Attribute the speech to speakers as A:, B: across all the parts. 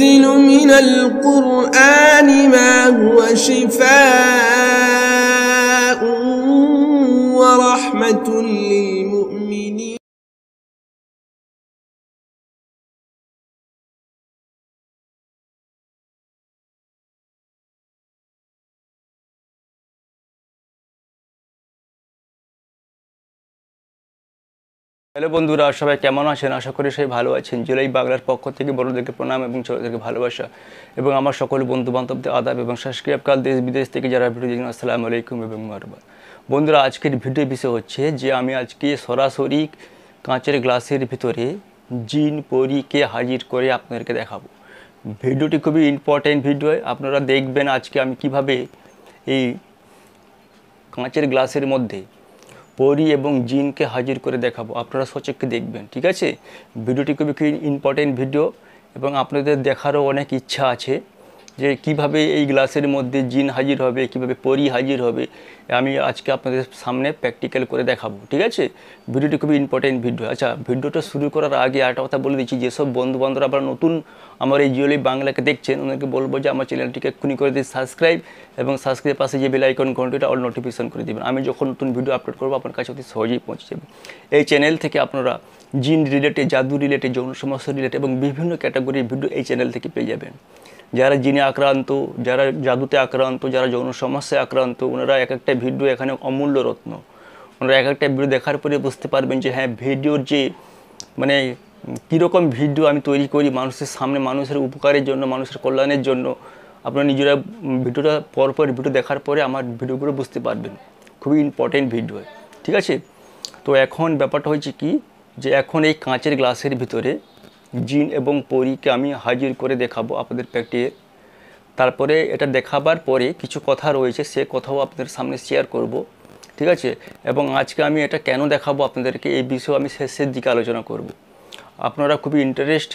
A: ننزل من القرآن ما هو شفاء ورحمة hello বন্ধুরা সবাই কেমন আছেন আশা করি সবাই ভালো আছেন জুলাই বাংলার পক্ষ থেকে বড়দেরকে প্রণাম এবং ছোটোদেরকে ভালোবাসা এবং আমার সকল বন্ধু বান্ধবদের আদাব এবং সাবস্ক্রাইবকাল দেশ বিদেশ থেকে যারা ভিডিও দেখেন আসসালামু আলাইকুম এবং মারবা বন্ধুরা আজকের ভিডিও বিষয় হচ্ছে যে আমি আজকে সরাসরি কাঁচের গ্লাসের ভিতরে জিন পরীকে হাজির করে আপনাদেরকে দেখাবো ভিডিওটি খুবই ইম্পর্ট্যান্ট ভিডিও আপনারা দেখবেন আজকে আমি কিভাবে এই কাঁচের গ্লাসের মধ্যে পরি এবং জিনকে হাজির করে দেখাবো আপনারা সচেক্ষে দেখবেন ঠিক আছে ভিডিওটি খুবই ইম্পর্টেন্ট ভিডিও এবং আপনাদের দেখারও অনেক ইচ্ছা আছে যে কিভাবে এই গ্লাসের মধ্যে জিন হাজির হবে কিভাবে পরি হাজির হবে আমি আজকে আপনাদের সামনে প্র্যাকটিক্যাল করে দেখাবো ঠিক আছে ভিডিওটি খুবই ইম্পর্টেন্ট ভিডিও আচ্ছা ভিডিওটা শুরু করার আগে একটা কথা বলে দিচ্ছি যেসব বান্ধব আবার নতুন আমার এই জিওলি বাংলাকে দেখছেন ওনাকে বলবো যে আমার চ্যানেলটিকে এক্ষুনি করে দিয়ে সাবস্ক্রাইব এবং সাবস্ক্রাইব পাশে যে বেলাইকন ঘন্টিটা অল নোটিফিকেশন করে দেবেন আমি যখন নতুন ভিডিও আপলোড করবো আপনার কাছে অতি সহজেই পৌঁছে যাবে এই চ্যানেল থেকে আপনারা জিন রিলেটেড জাদু রিলেটেড যৌন সমস্যা রিলেটেড এবং বিভিন্ন ক্যাটাগরির ভিডিও এই চ্যানেল থেকে পেয়ে যাবেন যারা জিনে আক্রান্ত যারা জাদুতে আক্রান্ত যারা যৌন সমস্যায় আক্রান্ত ওনারা এক একটা ভিডিও এখানে অমূল্য রত্ন ওনারা এক একটা ভিডিও দেখার পরে বুঝতে পারবেন যে হ্যাঁ ভিডিওর যে মানে কীরকম ভিডিও আমি তৈরি করি মানুষের সামনে মানুষের উপকারের জন্য মানুষের কল্যাণের জন্য আপনারা নিজেরা ভিডিওটা পরপর ভিডিও দেখার পরে আমার ভিডিওগুলো বুঝতে পারবেন খুবই ইম্পর্টেন্ট ভিডিও ঠিক আছে তো এখন ব্যাপারটা হয়েছে কি যে এখন এই কাঁচের গ্লাসের ভিতরে জিন এবং পরীকে আমি হাজির করে দেখাবো আপনাদের প্র্যাকটিয়ে তারপরে এটা দেখাবার পরে কিছু কথা রয়েছে সে কথাও আপনাদের সামনে শেয়ার করব ঠিক আছে এবং আজকে আমি এটা কেন দেখাবো আপনাদেরকে এই বিষয়ে আমি শেষের দিকে আলোচনা করব। আপনারা খুবই ইন্টারেস্ট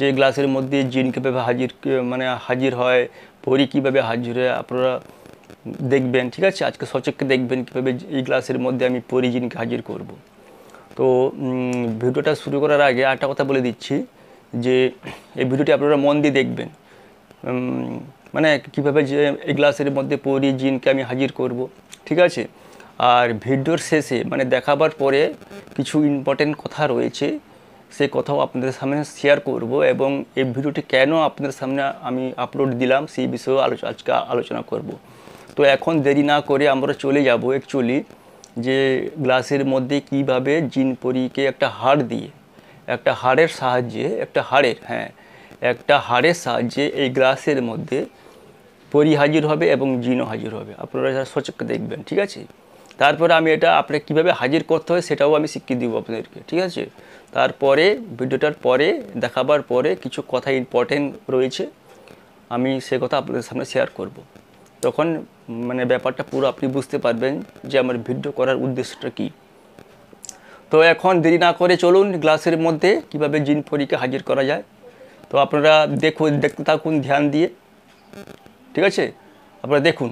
A: যে গ্লাসের মধ্যে জিন কীভাবে হাজির মানে হাজির হয় পরি কীভাবে হাজির হয় আপনারা দেখবেন ঠিক আছে আজকে সচককে দেখবেন কীভাবে এই গ্লাসের মধ্যে আমি পরি জিনকে হাজির করবো তো ভিডিওটা শুরু করার আগে একটা কথা বলে দিচ্ছি যে এই ভিডিওটি আপনারা মন দিয়ে দেখবেন মানে কীভাবে যে এই গ্লাসের মধ্যে পরি জিনকে আমি হাজির করব ঠিক আছে আর ভিডিওর শেষে মানে দেখাবার পরে কিছু ইম্পর্টেন্ট কথা রয়েছে সে কথাও আপনাদের সামনে শেয়ার করব এবং এই ভিডিওটি কেন আপনাদের সামনে আমি আপলোড দিলাম সেই বিষয়েও আলোচনা আজকে আলোচনা করব তো এখন দেরি না করে আমরা চলে যাব অ্যাকচুয়ালি যে গ্লাসের মধ্যে কিভাবে জিন পরীকে একটা হাড় দিয়ে একটা হাড়ের সাহায্যে একটা হাড়ের হ্যাঁ একটা হাড়ের সাহায্যে এই গ্লাসের মধ্যে পরি হাজির হবে এবং জিনও হাজির হবে আপনারা যারা সচক্ষে দেখবেন ঠিক আছে তারপরে আমি এটা আপনাকে কীভাবে হাজির করতে হয় সেটাও আমি শিখিয়ে দিব আপনাদেরকে ঠিক আছে তারপরে ভিডিওটার পরে দেখাবার পরে কিছু কথা ইম্পর্টেন্ট রয়েছে আমি সে কথা আপনাদের সামনে শেয়ার করব তখন মানে ব্যাপারটা পুরো আপনি বুঝতে পারবেন যে আমার ভিডিও করার উদ্দেশ্যটা কী তো এখন দেরি না করে চলুন গ্লাসের মধ্যে কিভাবে জিন ফরিকে হাজির করা যায় তো আপনারা দেখুন দেখতে থাকুন ধ্যান দিয়ে ঠিক আছে আপনারা দেখুন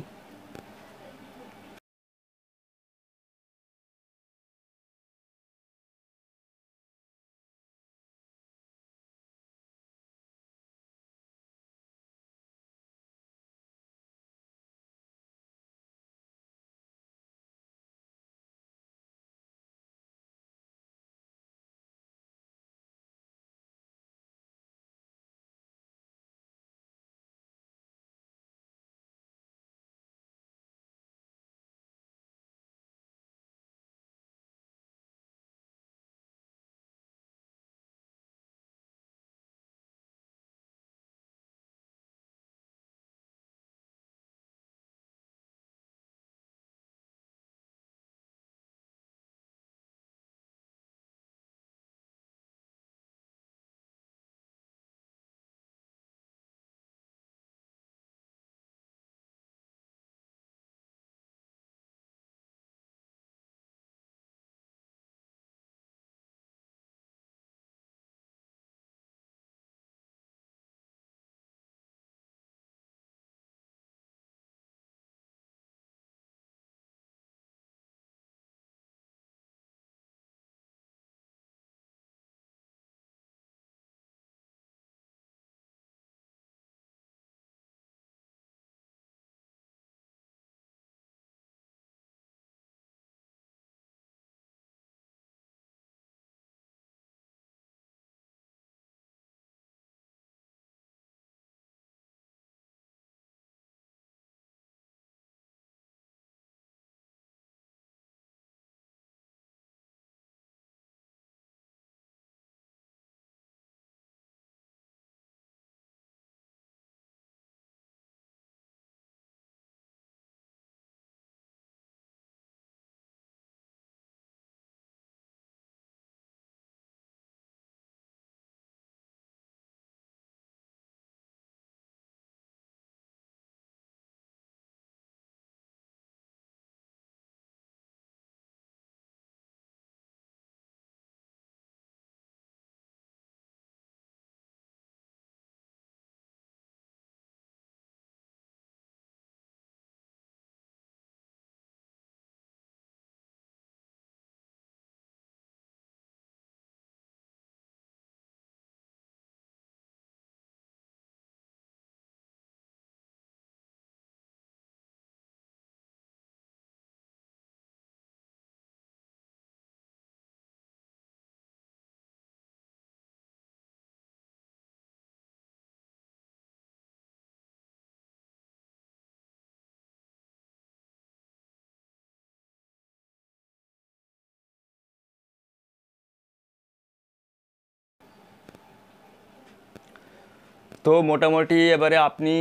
A: তো মোটামুটি এবারে আপনি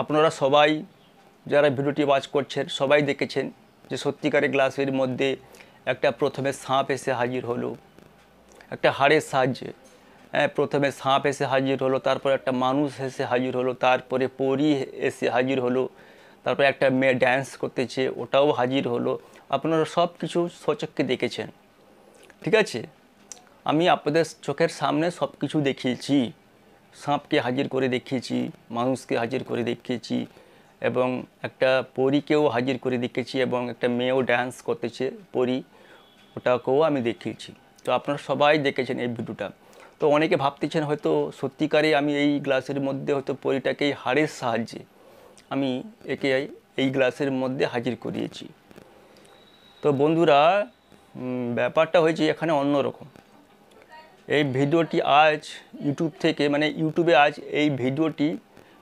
A: আপনারা সবাই যারা ভিডিওটি ওয়াচ করছেন সবাই দেখেছেন যে সত্যিকারের গ্লাসের মধ্যে একটা প্রথমে সাঁপ এসে হাজির হলো একটা হাড়ের সাহায্যে হ্যাঁ প্রথমে সাঁপ এসে হাজির হলো তারপর একটা মানুষ এসে হাজির হলো তারপরে পরি এসে হাজির হলো তারপরে একটা মেয়ে ড্যান্স করতেছে ওটাও হাজির হলো আপনারা সব কিছু সচক্ষে দেখেছেন ঠিক আছে আমি আপনাদের চোখের সামনে সব কিছু দেখিয়েছি সাঁপকে হাজির করে দেখিয়েছি মানুষকে হাজির করে দেখিয়েছি এবং একটা পরীকেও হাজির করে দেখেছি এবং একটা মেয়েও ড্যান্স করতেছে পরী ওটাকেও আমি দেখিয়েছি তো আপনারা সবাই দেখেছেন এই ভিডিওটা তো অনেকে ভাবতেছেন হয়তো সত্যিকারে আমি এই গ্লাসের মধ্যে হয়তো পরীটাকেই হাড়ের সাহায্যে আমি একে এই গ্লাসের মধ্যে হাজির করিয়েছি তো বন্ধুরা ব্যাপারটা হয়েছে এখানে অন্যরকম এই ভিডিওটি আজ ইউটিউব থেকে মানে ইউটিউবে আজ এই ভিডিওটি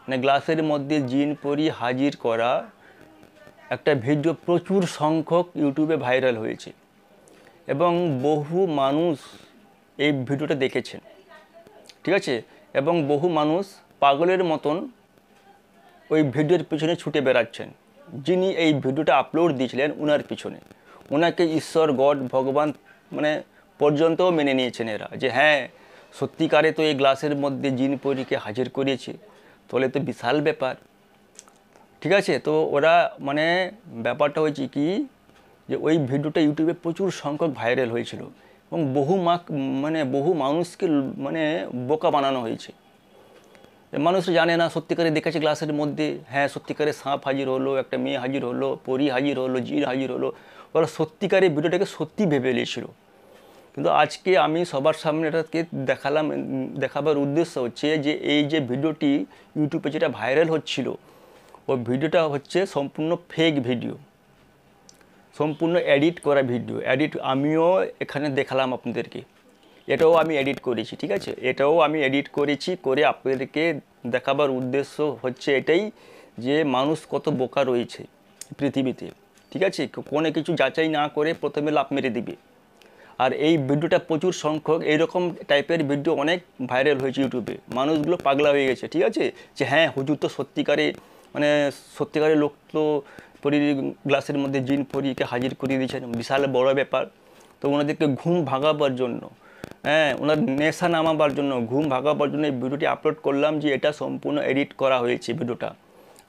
A: মানে গ্লাসের মধ্যে জিন পরি হাজির করা একটা ভিডিও প্রচুর সংখ্যক ইউটিউবে ভাইরাল হয়েছে এবং বহু মানুষ এই ভিডিওটা দেখেছেন ঠিক আছে এবং বহু মানুষ পাগলের মতন ওই ভিডিওর পিছনে ছুটে বেড়াচ্ছেন যিনি এই ভিডিওটা আপলোড দিয়েছিলেন ওনার পিছনে ওনাকে ঈশ্বর গড ভগবান মানে পর্যন্ত মেনে নিয়েছেন এরা যে হ্যাঁ সত্যিকারে তো এই গ্লাসের মধ্যে জিন পরীকে হাজির করিয়েছে তাহলে তো বিশাল ব্যাপার ঠিক আছে তো ওরা মানে ব্যাপারটা হয়েছে কি যে ওই ভিডিওটা ইউটিউবে প্রচুর সংখ্যক ভাইরাল হয়েছিল এবং বহু মা মানে বহু মানুষকে মানে বোকা বানানো হয়েছে মানুষ জানে না সত্যিকারে দেখেছে গ্লাসের মধ্যে হ্যাঁ সত্যিকারে সাঁপ হাজির হলো একটা মেয়ে হাজির হলো পরি হাজির হলো জির হাজির হলো ওরা সত্যিকারে ভিডিওটাকে সত্যি ভেবে নিয়েছিল কিন্তু আজকে আমি সবার সামনে এটাকে দেখালাম দেখাবার উদ্দেশ্য হচ্ছে যে এই যে ভিডিওটি ইউটিউবে যেটা ভাইরাল হচ্ছিল ওই ভিডিওটা হচ্ছে সম্পূর্ণ ফেক ভিডিও সম্পূর্ণ এডিট করা ভিডিও এডিট আমিও এখানে দেখালাম আপনাদেরকে এটাও আমি এডিট করেছি ঠিক আছে এটাও আমি এডিট করেছি করে আপনাদেরকে দেখাবার উদ্দেশ্য হচ্ছে এটাই যে মানুষ কত বোকা রয়েছে পৃথিবীতে ঠিক আছে কোনো কিছু যাচাই না করে প্রথমে লাভ মেরে দিবে আর এই ভিডিওটা প্রচুর সংখ্যক এইরকম টাইপের ভিডিও অনেক ভাইরাল হয়েছে ইউটিউবে মানুষগুলো পাগলা হয়ে গেছে ঠিক আছে যে হ্যাঁ হুজুর তো সত্যিকারে মানে সত্যিকারের লোক তো পরি গ্লাসের মধ্যে জিন পরিকে হাজির করিয়ে দিয়েছেন বিশাল বড় ব্যাপার তো ওনাদেরকে ঘুম ভাগাবার জন্য হ্যাঁ ওনার নেশা নামাবার জন্য ঘুম ভাগাবার জন্য এই ভিডিওটি আপলোড করলাম যে এটা সম্পূর্ণ এডিট করা হয়েছে ভিডিওটা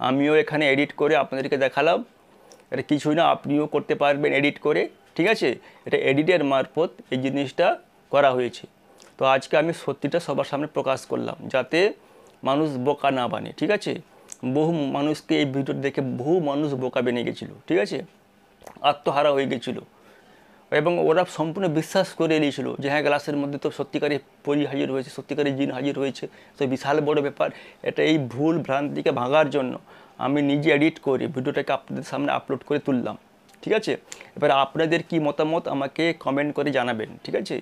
A: আমিও এখানে এডিট করে আপনাদেরকে দেখালাম এটা কিছুই না আপনিও করতে পারবেন এডিট করে ঠিক আছে এটা এডিটের মারফত এই জিনিসটা করা হয়েছে তো আজকে আমি সত্যিটা সবার সামনে প্রকাশ করলাম যাতে মানুষ বোকা না বানে ঠিক আছে বহু মানুষকে এই ভিডিও দেখে বহু মানুষ বোকা বেনে গেছিল ঠিক আছে আত্মহারা হয়ে গেছিল এবং ওরা সম্পূর্ণ বিশ্বাস করে নিয়েছিল যে হ্যাঁ গ্লাসের মধ্যে তো সত্যিকারী পরি হাজির হয়েছে সত্যিকারী জিন হাজির হয়েছে তো বিশাল বড় ব্যাপার এটা এই ভুল ভ্রান্তিকে ভাঙার জন্য আমি নিজে এডিট করে ভিডিওটাকে আপনাদের সামনে আপলোড করে তুললাম ঠিক আছে এবার আপনাদের কি মতামত আমাকে কমেন্ট করে জানাবেন ঠিক আছে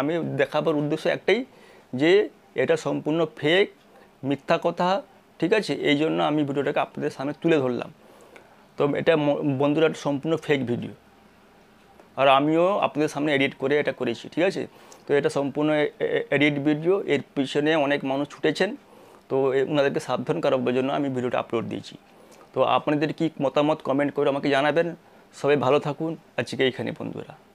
A: আমি দেখাবার উদ্দেশ্য একটাই যে এটা সম্পূর্ণ ফেক মিথ্যা কথা ঠিক আছে এই জন্য আমি ভিডিওটাকে আপনাদের সামনে তুলে ধরলাম তো এটা বন্ধুরা সম্পূর্ণ ফেক ভিডিও আর আমিও আপনাদের সামনে এডিট করে এটা করেছি ঠিক আছে তো এটা সম্পূর্ণ এডিট ভিডিও এর পিছনে অনেক মানুষ ছুটেছেন তো ওনাদেরকে সাবধান করার জন্য আমি ভিডিওটা আপলোড দিয়েছি তো আপনাদের কি মতামত কমেন্ট করে আমাকে জানাবেন সবাই ভালো থাকুন আজকে এইখানে বন্ধুরা